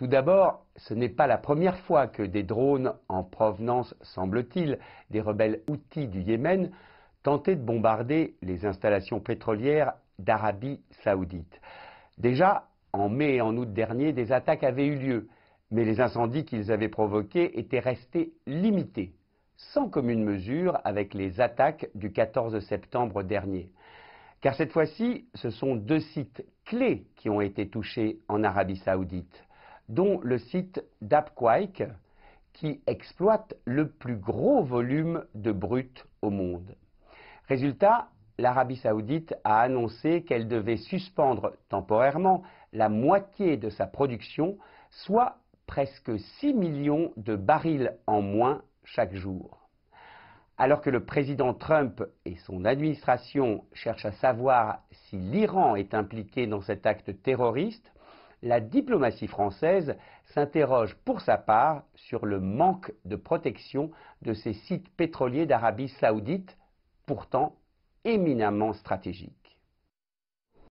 Tout d'abord, ce n'est pas la première fois que des drones en provenance, semble-t-il, des rebelles outils du Yémen tentaient de bombarder les installations pétrolières d'Arabie saoudite. Déjà, en mai et en août dernier, des attaques avaient eu lieu, mais les incendies qu'ils avaient provoqués étaient restés limités, sans commune mesure avec les attaques du 14 septembre dernier. Car cette fois-ci, ce sont deux sites clés qui ont été touchés en Arabie saoudite dont le site d'Apquake, qui exploite le plus gros volume de brut au monde. Résultat, l'Arabie saoudite a annoncé qu'elle devait suspendre temporairement la moitié de sa production, soit presque 6 millions de barils en moins chaque jour. Alors que le président Trump et son administration cherchent à savoir si l'Iran est impliqué dans cet acte terroriste, la diplomatie française s'interroge pour sa part sur le manque de protection de ces sites pétroliers d'Arabie saoudite, pourtant éminemment stratégiques.